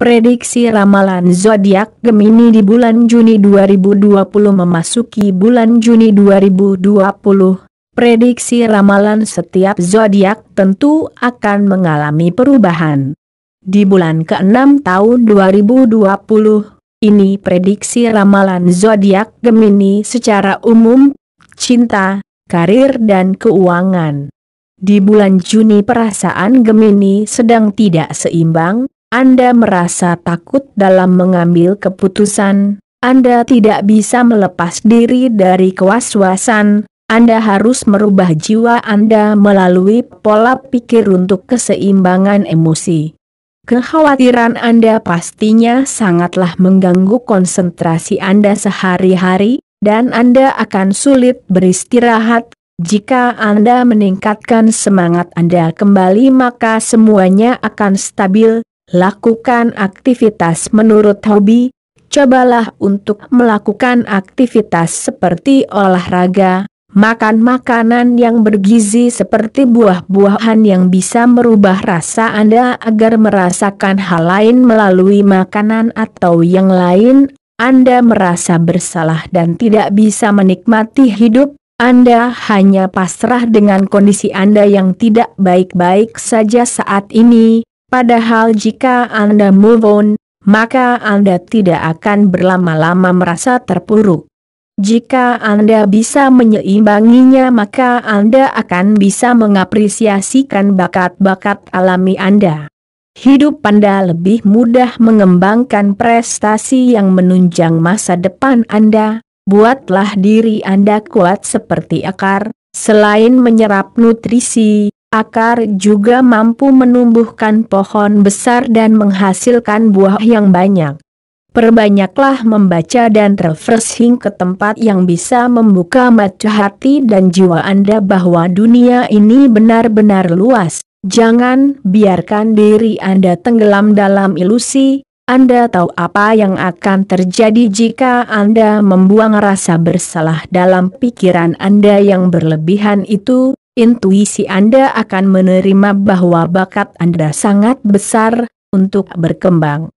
Prediksi ramalan zodiak Gemini di bulan Juni 2020 memasuki bulan Juni 2020 prediksi ramalan setiap zodiak tentu akan mengalami perubahan. Di bulan ke-6 tahun 2020, ini prediksi ramalan zodiak Gemini secara umum, cinta, karir dan keuangan. Di bulan Juni perasaan Gemini sedang tidak seimbang, anda merasa takut dalam mengambil keputusan, Anda tidak bisa melepas diri dari kewaswasan, Anda harus merubah jiwa Anda melalui pola pikir untuk keseimbangan emosi. Kekhawatiran Anda pastinya sangatlah mengganggu konsentrasi Anda sehari-hari, dan Anda akan sulit beristirahat jika Anda meningkatkan semangat Anda kembali maka semuanya akan stabil, Lakukan aktivitas menurut hobi, cobalah untuk melakukan aktivitas seperti olahraga, makan makanan yang bergizi seperti buah-buahan yang bisa merubah rasa Anda agar merasakan hal lain melalui makanan atau yang lain, Anda merasa bersalah dan tidak bisa menikmati hidup, Anda hanya pasrah dengan kondisi Anda yang tidak baik-baik saja saat ini, Padahal jika Anda move on, maka Anda tidak akan berlama-lama merasa terpuruk. Jika Anda bisa menyeimbanginya maka Anda akan bisa mengapresiasikan bakat-bakat alami Anda. Hidup Anda lebih mudah mengembangkan prestasi yang menunjang masa depan Anda, buatlah diri Anda kuat seperti akar, selain menyerap nutrisi, Akar juga mampu menumbuhkan pohon besar dan menghasilkan buah yang banyak. Perbanyaklah membaca dan refreshing ke tempat yang bisa membuka mata hati dan jiwa Anda bahwa dunia ini benar-benar luas. Jangan biarkan diri Anda tenggelam dalam ilusi, Anda tahu apa yang akan terjadi jika Anda membuang rasa bersalah dalam pikiran Anda yang berlebihan itu, intuisi Anda akan menerima bahwa bakat Anda sangat besar untuk berkembang.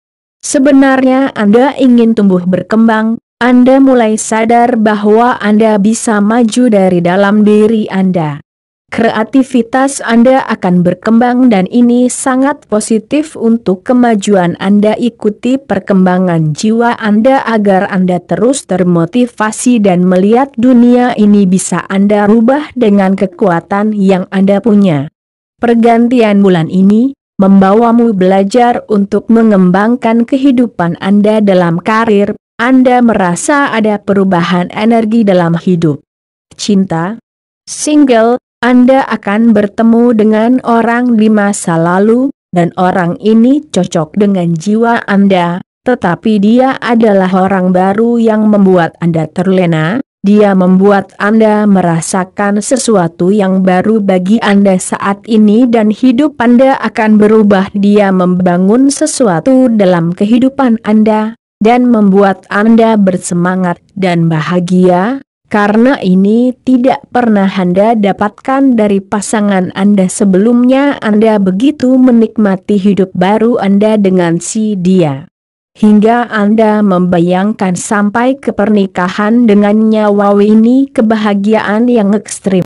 Sebenarnya Anda ingin tumbuh berkembang, Anda mulai sadar bahwa Anda bisa maju dari dalam diri Anda kreativitas Anda akan berkembang dan ini sangat positif untuk kemajuan Anda ikuti perkembangan jiwa Anda agar Anda terus termotivasi dan melihat dunia ini bisa Anda rubah dengan kekuatan yang Anda punya. Pergantian bulan ini, membawamu belajar untuk mengembangkan kehidupan Anda dalam karir, Anda merasa ada perubahan energi dalam hidup. Cinta, single, anda akan bertemu dengan orang di masa lalu, dan orang ini cocok dengan jiwa Anda, tetapi dia adalah orang baru yang membuat Anda terlena, dia membuat Anda merasakan sesuatu yang baru bagi Anda saat ini dan hidup Anda akan berubah. Dia membangun sesuatu dalam kehidupan Anda, dan membuat Anda bersemangat dan bahagia, karena ini tidak pernah Anda dapatkan dari pasangan Anda sebelumnya Anda begitu menikmati hidup baru Anda dengan si dia. Hingga Anda membayangkan sampai ke pernikahan dengannya wow ini kebahagiaan yang ekstrim.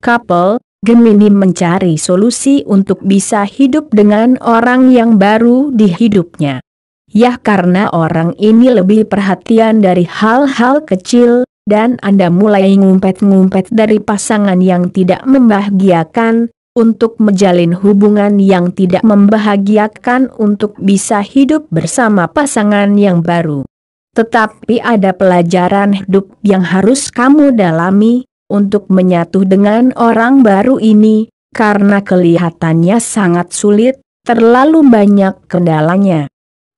Couple, Gemini mencari solusi untuk bisa hidup dengan orang yang baru di hidupnya. Yah karena orang ini lebih perhatian dari hal-hal kecil, dan Anda mulai ngumpet-ngumpet dari pasangan yang tidak membahagiakan, untuk menjalin hubungan yang tidak membahagiakan untuk bisa hidup bersama pasangan yang baru. Tetapi ada pelajaran hidup yang harus kamu dalami, untuk menyatu dengan orang baru ini, karena kelihatannya sangat sulit, terlalu banyak kendalanya.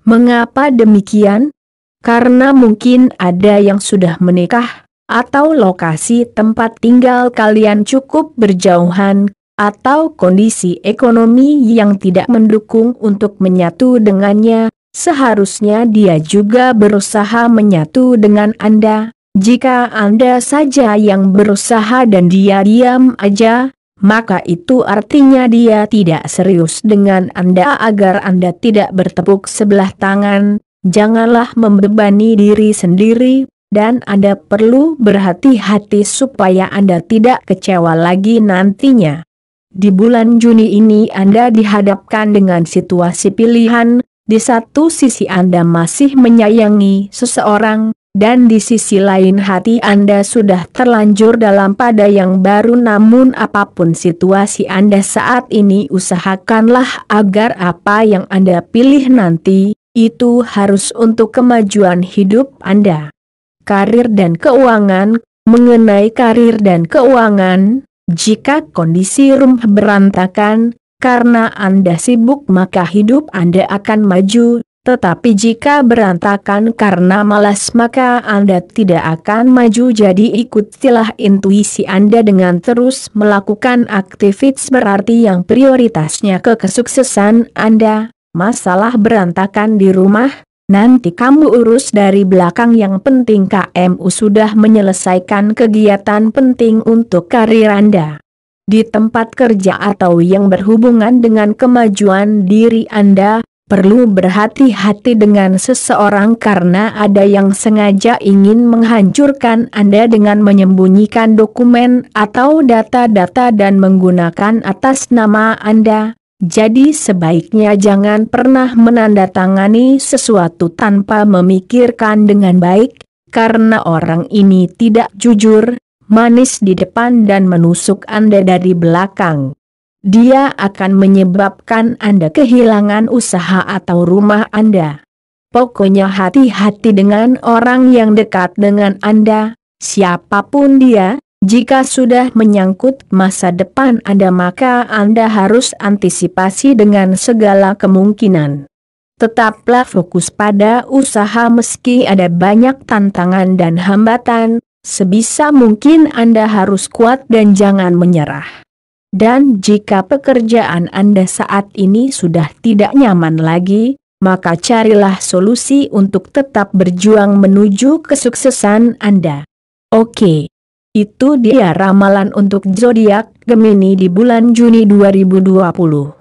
Mengapa demikian? Karena mungkin ada yang sudah menikah, atau lokasi tempat tinggal kalian cukup berjauhan, atau kondisi ekonomi yang tidak mendukung untuk menyatu dengannya, seharusnya dia juga berusaha menyatu dengan Anda. Jika Anda saja yang berusaha dan dia diam aja, maka itu artinya dia tidak serius dengan Anda agar Anda tidak bertepuk sebelah tangan, janganlah membebani diri sendiri, dan Anda perlu berhati-hati supaya Anda tidak kecewa lagi nantinya. Di bulan Juni ini Anda dihadapkan dengan situasi pilihan, di satu sisi Anda masih menyayangi seseorang, dan di sisi lain hati Anda sudah terlanjur dalam pada yang baru namun apapun situasi Anda saat ini usahakanlah agar apa yang Anda pilih nanti, itu harus untuk kemajuan hidup Anda. Karir dan keuangan, mengenai karir dan keuangan, jika kondisi rumah berantakan, karena Anda sibuk maka hidup Anda akan maju, tetapi jika berantakan karena malas maka Anda tidak akan maju jadi ikutilah intuisi Anda dengan terus melakukan aktivitas berarti yang prioritasnya ke kesuksesan Anda, masalah berantakan di rumah, nanti kamu urus dari belakang yang penting KMU sudah menyelesaikan kegiatan penting untuk karir Anda di tempat kerja atau yang berhubungan dengan kemajuan diri Anda, perlu berhati-hati dengan seseorang karena ada yang sengaja ingin menghancurkan Anda dengan menyembunyikan dokumen atau data-data dan menggunakan atas nama Anda. Jadi sebaiknya jangan pernah menandatangani sesuatu tanpa memikirkan dengan baik, karena orang ini tidak jujur, manis di depan dan menusuk Anda dari belakang dia akan menyebabkan Anda kehilangan usaha atau rumah Anda. Pokoknya hati-hati dengan orang yang dekat dengan Anda, siapapun dia, jika sudah menyangkut masa depan Anda maka Anda harus antisipasi dengan segala kemungkinan. Tetaplah fokus pada usaha meski ada banyak tantangan dan hambatan, sebisa mungkin Anda harus kuat dan jangan menyerah. Dan jika pekerjaan Anda saat ini sudah tidak nyaman lagi, maka carilah solusi untuk tetap berjuang menuju kesuksesan Anda. Oke. Itu dia ramalan untuk zodiak Gemini di bulan Juni 2020.